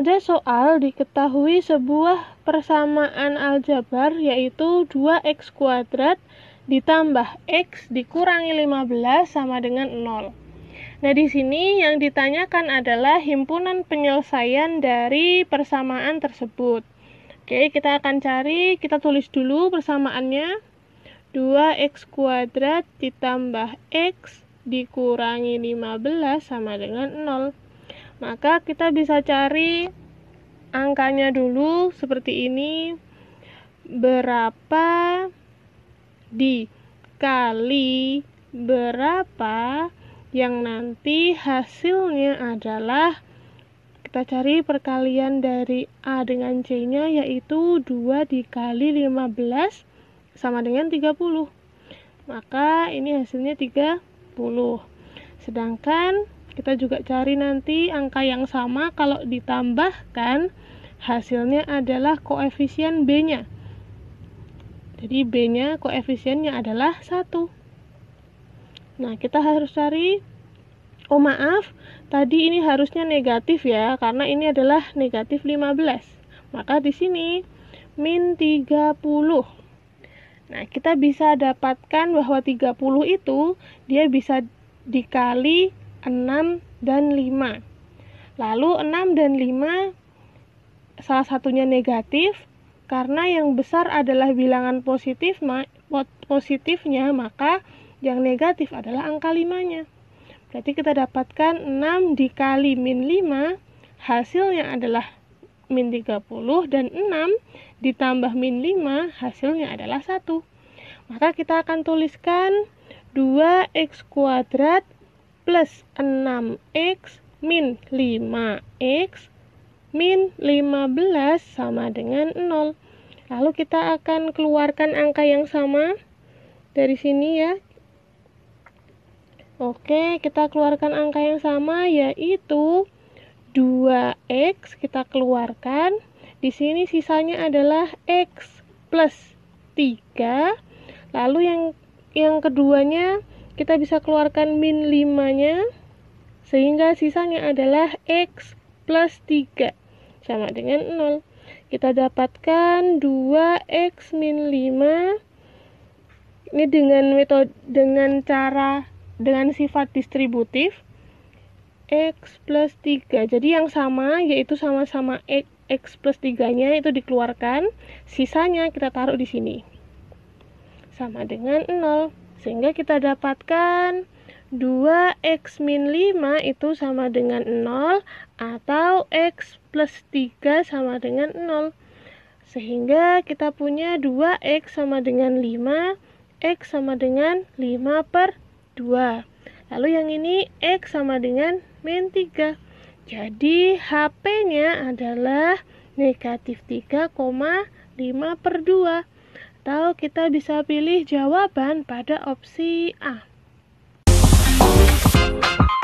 Pada soal diketahui sebuah persamaan aljabar yaitu 2x kuadrat ditambah x dikurangi 15 sama dengan 0. Nah, di sini yang ditanyakan adalah himpunan penyelesaian dari persamaan tersebut. Oke, kita akan cari, kita tulis dulu persamaannya. 2x kuadrat ditambah x dikurangi 15 sama dengan 0 maka kita bisa cari angkanya dulu seperti ini berapa dikali berapa yang nanti hasilnya adalah kita cari perkalian dari A dengan C-nya yaitu 2 dikali 15 sama dengan 30 maka ini hasilnya 30 sedangkan kita juga cari nanti angka yang sama kalau ditambahkan hasilnya adalah koefisien B-nya. Jadi B-nya koefisiennya adalah 1. Nah, kita harus cari Oh maaf, tadi ini harusnya negatif ya karena ini adalah negatif 15. Maka di sini min 30. Nah, kita bisa dapatkan bahwa 30 itu dia bisa dikali 6 dan 5. Lalu 6 dan 5 salah satunya negatif karena yang besar adalah bilangan positif positifnya maka yang negatif adalah angka 5-nya. Berarti kita dapatkan 6 dikali min 5 hasilnya adalah min 30 dan 6 ditambah min 5 hasilnya adalah 1. Maka kita akan tuliskan 2x kuadrat plus 6x min 5x min 15 sama dengan 0 lalu kita akan keluarkan angka yang sama dari sini ya Oke kita keluarkan angka yang sama yaitu 2x kita keluarkan di sini sisanya adalah x plus 3 lalu yang yang keduanya kita bisa keluarkan min 5-nya sehingga sisanya adalah X plus 3 sama dengan 0 kita dapatkan 2X min 5 ini dengan metode dengan cara dengan sifat distributif X plus 3 jadi yang sama yaitu sama-sama X, X plus 3 nya itu dikeluarkan sisanya kita taruh di sini sama dengan 0 sehingga kita dapatkan 2x min 5 itu sama dengan 0 atau x plus 3 sama dengan 0 sehingga kita punya 2x sama dengan 5 x sama dengan 5 per 2 lalu yang ini x sama dengan min 3 jadi HP nya adalah negatif 3,5 per 2 atau kita bisa pilih jawaban pada opsi A.